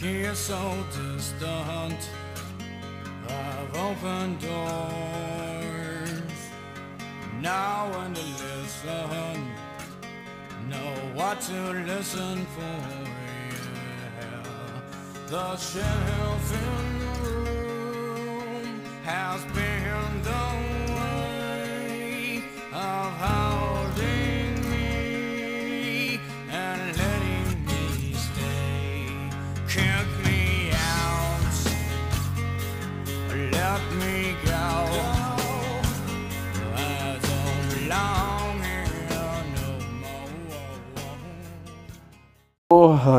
Here so distant oh, I've opened doors Now when to listen Know what to listen for yeah. The shelf in the room Has been done.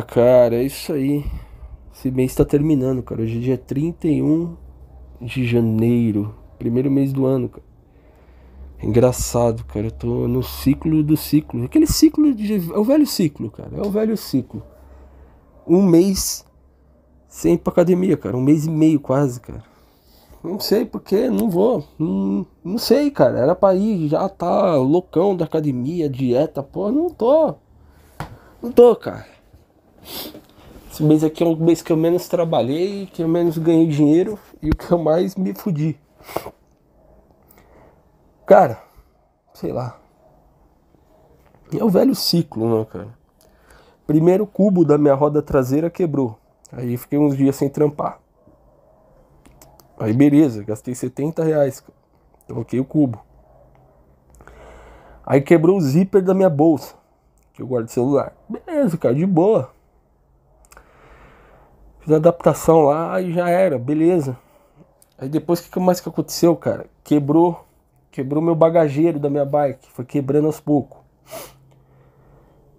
cara, é isso aí. Esse mês tá terminando, cara. Hoje é dia 31 de janeiro. Primeiro mês do ano, cara. É engraçado, cara. Eu tô no ciclo do ciclo. Aquele ciclo de. É o velho ciclo, cara. É o velho ciclo. Um mês sem ir pra academia, cara. Um mês e meio quase, cara. Não sei porque não vou. Não, não sei, cara. Era pra ir, já tá loucão da academia, dieta, pô. Não tô. Não tô, cara. Esse mês aqui é um mês que eu menos trabalhei, que eu menos ganhei dinheiro e o que eu mais me fudi. Cara, sei lá. É o velho ciclo, né, cara? Primeiro cubo da minha roda traseira quebrou. Aí fiquei uns dias sem trampar. Aí beleza, gastei 70 reais. Troquei o cubo. Aí quebrou o zíper da minha bolsa. Que eu guardo o celular. Beleza, cara, de boa da adaptação lá e já era, beleza. Aí depois o que mais que aconteceu, cara? Quebrou, quebrou meu bagageiro da minha bike, foi quebrando aos poucos.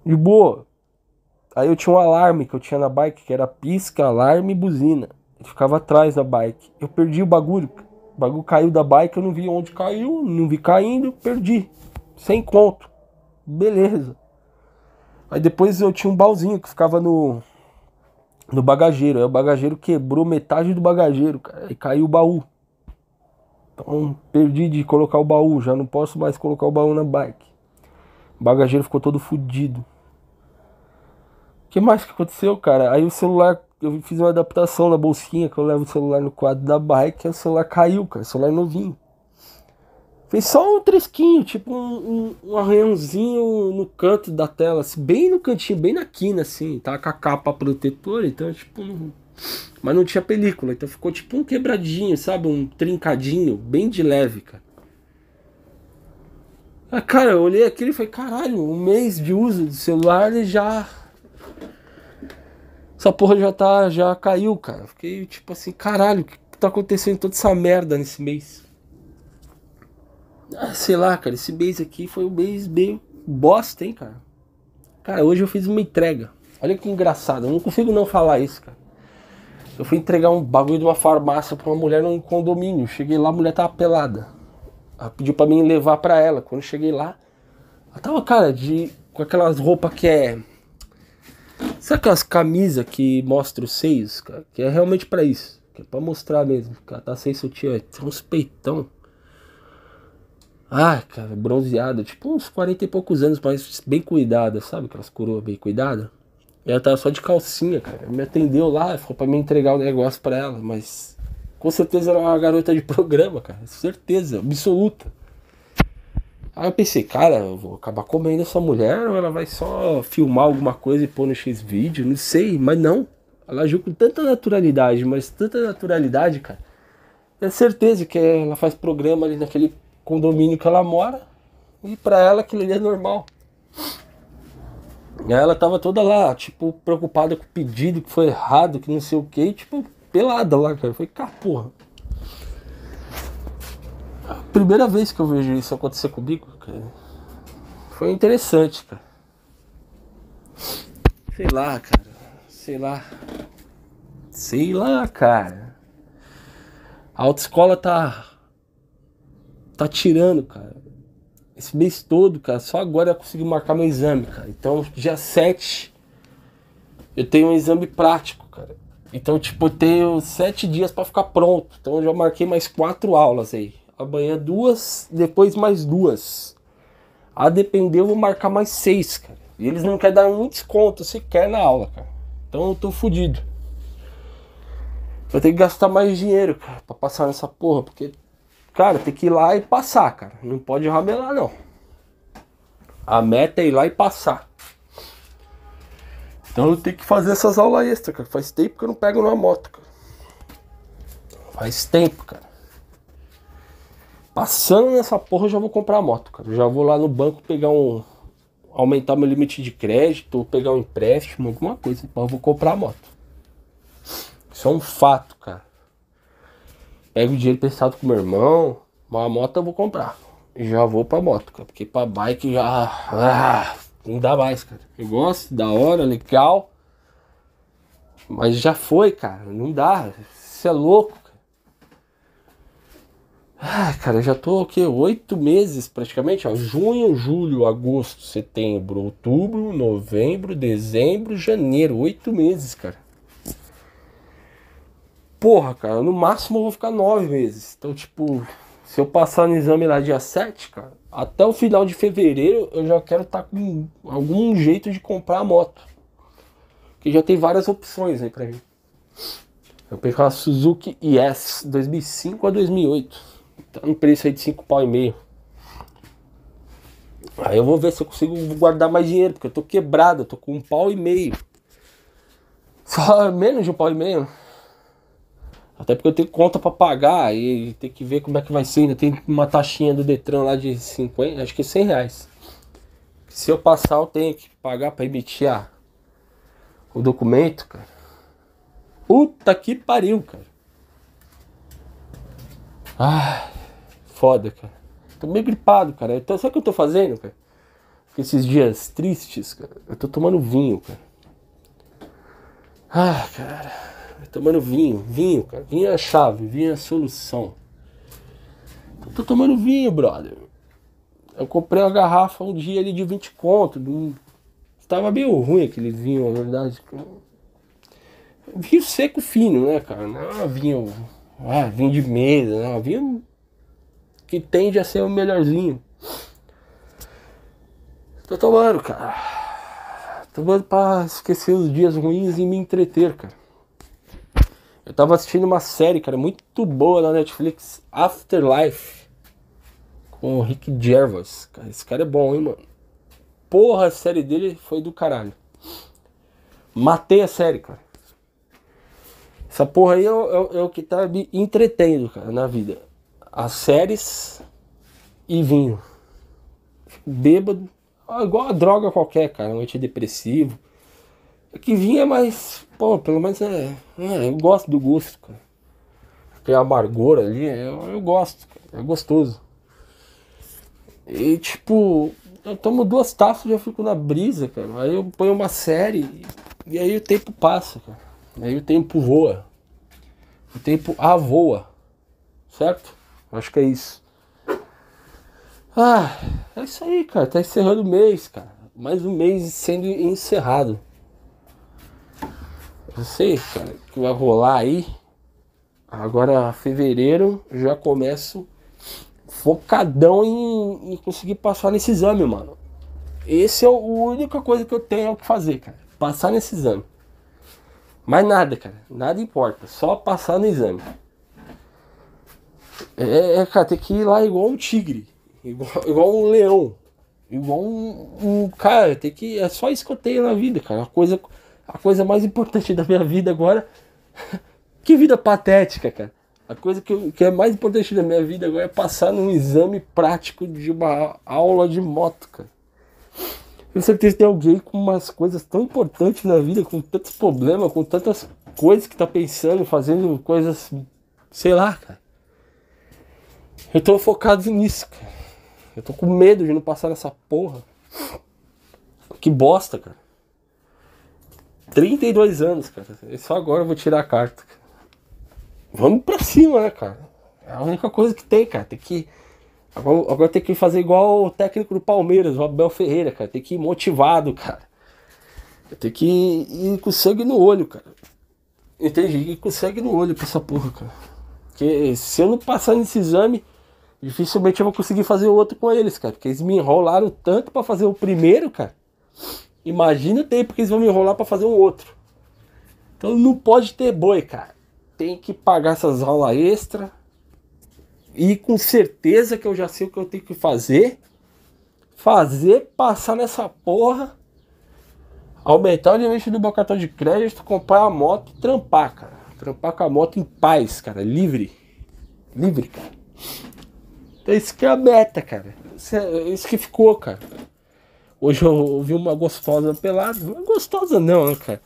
De boa. Aí eu tinha um alarme que eu tinha na bike, que era pisca, alarme e buzina. Ele ficava atrás da bike. Eu perdi o bagulho. O bagulho caiu da bike, eu não vi onde caiu, não vi caindo, perdi. Sem conto. Beleza. Aí depois eu tinha um balzinho que ficava no no bagageiro. Aí o bagageiro quebrou metade do bagageiro, cara, e caiu o baú. Então perdi de colocar o baú, já não posso mais colocar o baú na bike. O bagageiro ficou todo fodido. O que mais que aconteceu, cara? Aí o celular, eu fiz uma adaptação na bolsinha que eu levo o celular no quadro da bike, e o celular caiu, cara, o celular novinho. Fez só um tresquinho, tipo um, um, um, arranhãozinho no canto da tela, assim, bem no cantinho, bem na quina, assim, tá com a capa protetora, então, tipo, não... mas não tinha película, então ficou tipo um quebradinho, sabe? Um trincadinho, bem de leve, cara. Ah, cara, eu olhei aquilo e falei, caralho, um mês de uso do celular e já. Essa porra já tá. já caiu, cara. Fiquei tipo assim, caralho, o que tá acontecendo toda essa merda nesse mês? Ah, sei lá, cara, esse mês aqui foi um mês meio bosta, hein, cara. Cara, hoje eu fiz uma entrega. Olha que engraçado, eu não consigo não falar isso, cara. Eu fui entregar um bagulho de uma farmácia pra uma mulher num condomínio. Cheguei lá, a mulher tava pelada. Ela pediu pra mim levar pra ela. Quando cheguei lá, ela tava, cara, de. com aquelas roupas que é. Sabe aquelas camisas que mostra os seios, cara? Que é realmente para isso. Que é pra mostrar mesmo. Cara, tá sem sutiã. Tem é uns peitão. Ai, ah, cara, bronzeada, tipo uns 40 e poucos anos, mas bem cuidada, sabe? Aquelas coroas bem cuidadas. Ela tava só de calcinha, cara. Me atendeu lá, ficou pra me entregar o negócio pra ela, mas com certeza era uma garota de programa, cara. Certeza, absoluta. Aí eu pensei, cara, eu vou acabar comendo essa mulher ou ela vai só filmar alguma coisa e pôr no X-Vídeo? Não sei, mas não. Ela agiu com tanta naturalidade, mas tanta naturalidade, cara. É certeza que ela faz programa ali naquele condomínio que ela mora e para ela aquilo ali é normal. Ela tava toda lá, tipo, preocupada com o pedido que foi errado, que não sei o que, tipo, pelada lá, cara. Foi cá, porra. Primeira vez que eu vejo isso acontecer comigo, cara. Foi interessante, cara. Sei lá, cara. Sei lá. Sei lá, cara. A autoescola tá tá tirando, cara. Esse mês todo, cara, só agora eu consegui marcar meu exame, cara. Então, dia 7, eu tenho um exame prático, cara. Então, tipo, eu tenho sete dias para ficar pronto. Então, eu já marquei mais quatro aulas aí. Amanhã duas, depois mais duas. A depender, eu vou marcar mais seis, cara. E eles não querem dar um desconto sequer na aula, cara. Então, eu tô fudido. Vou ter que gastar mais dinheiro, cara, pra passar nessa porra, porque cara, tem que ir lá e passar, cara. Não pode rabelar, não. A meta é ir lá e passar. Então eu tenho que fazer essas aulas extras, cara. Faz tempo que eu não pego numa moto, cara. Faz tempo, cara. Passando nessa porra, eu já vou comprar a moto, cara. Eu já vou lá no banco pegar um. Aumentar meu limite de crédito, pegar um empréstimo, alguma coisa. Então eu vou comprar a moto. Isso é um fato, cara pego o dinheiro prestado com meu irmão, uma moto eu vou comprar. Já vou pra moto, cara, porque pra bike já. Ah, não dá mais, cara. Eu gosto, da hora, legal. Mas já foi, cara. Não dá. Você é louco, cara. Ah, cara, já tô o quê? Oito meses praticamente, ó. Junho, julho, agosto, setembro, outubro, novembro, dezembro, janeiro. Oito meses, cara porra, cara, no máximo eu vou ficar nove meses. Então, tipo, se eu passar no exame lá dia 7, cara, até o final de fevereiro eu já quero estar tá com algum jeito de comprar a moto. Que já tem várias opções aí né, pra mim. Eu peguei uma Suzuki ES 2005 a 2008. Tá no preço aí de 5 pau e meio. Aí eu vou ver se eu consigo guardar mais dinheiro, porque eu tô quebrado, eu tô com um pau e meio. Só menos de um pau e meio. Até porque eu tenho conta para pagar e tem que ver como é que vai ser. Ainda tem uma taxinha do Detran lá de 50, acho que 100 é reais. Se eu passar, eu tenho que pagar para emitir a, o documento, cara. Puta que pariu, cara. Ah, foda, cara. Tô meio gripado, cara. Então, sabe o que eu tô fazendo, cara? Porque esses dias tristes, cara, eu tô tomando vinho, cara. Ah, cara tomando vinho. Vinho, cara. Vinho é a chave, vinho é a solução. Eu então, tô tomando vinho, brother. Eu comprei uma garrafa um dia ali de 20 conto. Tava meio ruim aquele vinho, na verdade. Vinho seco fino, né, cara? Não é vinho. Ah, vinho de mesa, né? Vinho que tende a ser o melhorzinho. Tô tomando, cara. Tomando pra esquecer os dias ruins e me entreter, cara. Eu tava assistindo uma série, cara, muito boa na Netflix, Afterlife, com o Rick Gervais. Cara, esse cara é bom, hein, mano? Porra, a série dele foi do caralho. Matei a série, cara. Essa porra aí é, é, é o que tá me entretendo, cara, na vida. As séries e vinho. Bêbado, igual a droga qualquer, cara, um antidepressivo. É que vinho é mais Pô, pelo menos é, é, eu gosto do gosto, cara. Aquele amargor ali, eu, eu gosto, cara. é gostoso. E tipo, eu tomo duas taças e já fico na brisa, cara. Aí eu ponho uma série e aí o tempo passa, cara. Aí o tempo voa. O tempo avoa. Certo? Acho que é isso. Ah, é isso aí, cara. Tá encerrando o mês, cara. Mais um mês sendo encerrado. Não sei, cara, que vai rolar aí. Agora, fevereiro, já começo focadão em, em conseguir passar nesse exame, mano. Esse é o, a única coisa que eu tenho que fazer, cara. Passar nesse exame. Mais nada, cara. Nada importa. Só passar no exame. É, é, é cara, tem que ir lá igual um tigre. Igual, igual um leão. Igual um, um, Cara, tem que. É só isso que eu tenho na vida, cara. Uma coisa a coisa mais importante da minha vida agora. que vida patética, cara. A coisa que, eu, que é mais importante da minha vida agora é passar num exame prático de uma aula de moto, cara. Tenho certeza que tem alguém com umas coisas tão importantes na vida, com tantos problemas, com tantas coisas que tá pensando, fazendo coisas. sei lá, cara. Eu tô focado nisso, cara. Eu tô com medo de não passar nessa porra. Que bosta, cara. 32 anos, cara. Só agora eu vou tirar a carta. Vamos pra cima, né, cara? É a única coisa que tem, cara. Tem que. Agora, agora tem que fazer igual o técnico do Palmeiras, o Abel Ferreira, cara. Tem que ir motivado, cara. Tem que ir, com sangue no olho, cara. Entende? Ir com sangue no olho pra essa porra, cara. Porque se eu não passar nesse exame, dificilmente eu vou conseguir fazer o outro com eles, cara. Porque eles me enrolaram tanto para fazer o primeiro, cara. Imagina o tempo que eles vão me enrolar para fazer um outro. Então não pode ter boi, cara. Tem que pagar essas aulas extra. E com certeza que eu já sei o que eu tenho que fazer. Fazer passar nessa porra. Aumentar o limite do meu cartão de crédito, comprar a moto e trampar, cara. Trampar com a moto em paz, cara. Livre. Livre, cara. Então isso que é a meta, cara. Isso, é, isso que ficou, cara. Hoje eu ouvi uma gostosa pelada. Gostosa não, né, cara?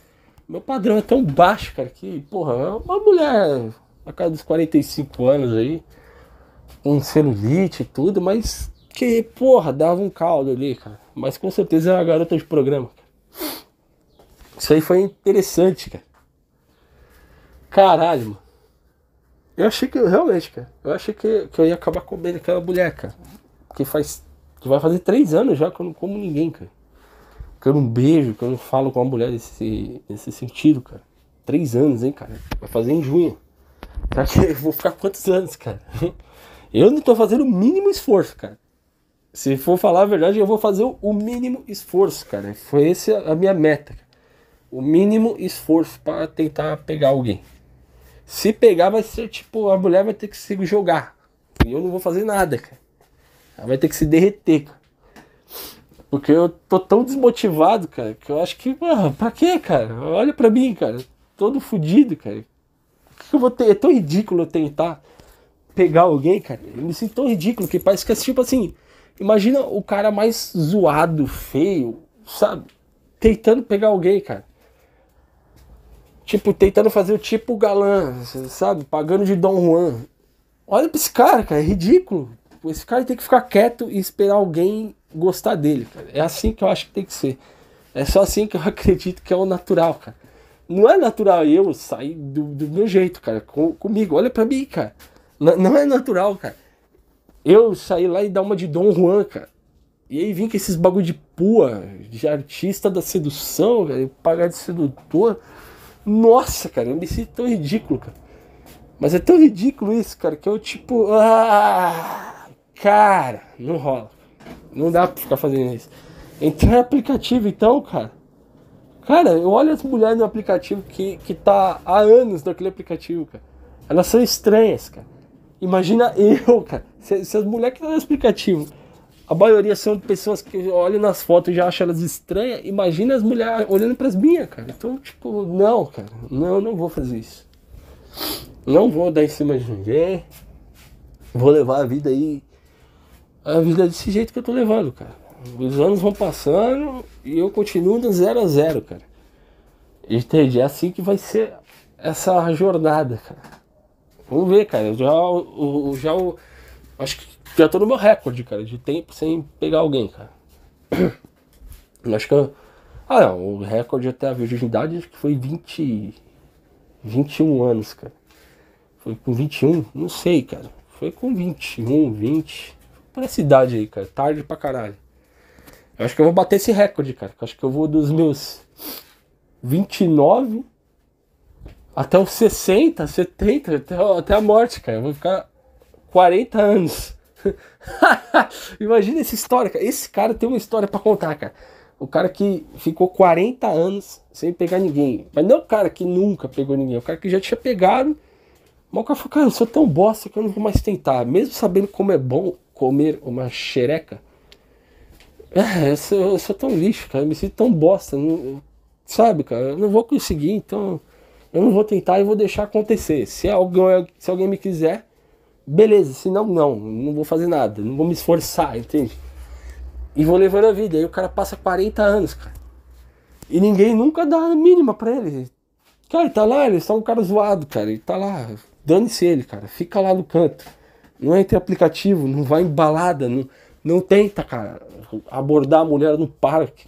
Meu padrão é tão baixo, cara, que, porra, é uma mulher a casa dos 45 anos aí, com celulite e tudo, mas que, porra, dava um caldo ali, cara. Mas com certeza é uma garota de programa. Cara. Isso aí foi interessante, cara. Caralho, mano. Eu achei que, realmente, cara, eu achei que, que eu ia acabar comendo aquela mulher, cara. Porque faz que vai fazer três anos já que eu não como ninguém, cara. Que eu não beijo, que eu não falo com uma mulher nesse, nesse sentido, cara. Três anos, hein, cara. Vai fazer em junho. Será que eu vou ficar quantos anos, cara? Eu não tô fazendo o mínimo esforço, cara. Se for falar a verdade, eu vou fazer o mínimo esforço, cara. Foi essa a minha meta. Cara. O mínimo esforço para tentar pegar alguém. Se pegar, vai ser tipo, a mulher vai ter que se jogar. E eu não vou fazer nada, cara. Ela vai ter que se derreter, cara. Porque eu tô tão desmotivado, cara, que eu acho que, mano, pra quê, cara? Olha pra mim, cara. Todo fudido, cara. O que eu vou ter? É tão ridículo eu tentar pegar alguém, cara. Eu me sinto tão ridículo que parece que é tipo assim. Imagina o cara mais zoado, feio, sabe? Tentando pegar alguém, cara. Tipo, tentando fazer o tipo galã, sabe? Pagando de Dom Juan. Olha pra esse cara, cara, é ridículo. Tipo, esse cara tem que ficar quieto e esperar alguém gostar dele, cara. É assim que eu acho que tem que ser. É só assim que eu acredito que é o natural, cara. Não é natural eu sair do, do meu jeito, cara, com, comigo. Olha pra mim, cara. N não é natural, cara. Eu sair lá e dar uma de Dom Juan, cara. E aí vim com esses bagulho de pua, de artista da sedução, cara, pagar de sedutor. Nossa, cara, eu me sinto tão ridículo, cara. Mas é tão ridículo isso, cara, que eu tipo. Ah... Cara, não rola. Não dá pra ficar fazendo isso. Entrar em é aplicativo, então, cara. Cara, eu olho as mulheres no aplicativo que, que tá há anos naquele aplicativo, cara. Elas são estranhas, cara. Imagina eu, cara. Se, se as mulheres que estão tá no aplicativo, a maioria são pessoas que olham nas fotos e já acham elas estranhas. Imagina as mulheres olhando pras minhas, cara. Então, tipo, não, cara. Não, não vou fazer isso. Não vou dar em cima de ninguém. Vou levar a vida aí a vida é desse jeito que eu tô levando, cara. Os anos vão passando e eu continuo do zero a zero, cara. Entende? É assim que vai ser essa jornada, cara. Vamos ver, cara. Eu já, já acho que já tô no meu recorde, cara, de tempo sem pegar alguém, cara. acho que eu, Ah, não, o recorde até a virgindade acho que foi 20 21 anos, cara. Foi com 21, não sei, cara. Foi com 21, 20 pra essa idade aí, cara. Tarde pra caralho. Eu acho que eu vou bater esse recorde, cara. Eu acho que eu vou dos meus 29 até os 60, 70, até, até a morte, cara. Eu vou ficar 40 anos. Imagina essa história, cara. Esse cara tem uma história para contar, cara. O cara que ficou 40 anos sem pegar ninguém. Mas não é o cara que nunca pegou ninguém, é o cara que já tinha pegado. Mas o cara falou, cara, eu sou tão bosta que eu não vou mais tentar. Mesmo sabendo como é bom, comer uma xereca. É, eu sou, eu sou tão lixo, cara. Eu me sinto tão bosta. Não, sabe, cara? Eu não vou conseguir, então eu não vou tentar e vou deixar acontecer. Se alguém, se alguém me quiser, beleza. Se não, não. Não vou fazer nada. Não vou me esforçar, entende? E vou levando a vida. Aí o cara passa 40 anos, cara. E ninguém nunca dá a mínima pra ele. Cara, ele tá lá, ele é só um cara zoado, cara. Ele tá lá. Dane-se ele, cara. Fica lá no canto não é entra em aplicativo, não vai em balada, não, não tenta, cara, abordar a mulher no parque.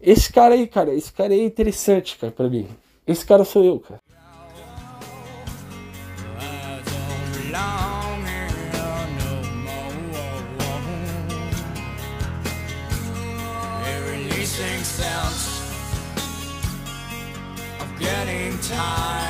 Esse cara aí, cara, esse cara aí é interessante, cara, pra mim. Esse cara sou eu, cara. Getting tired.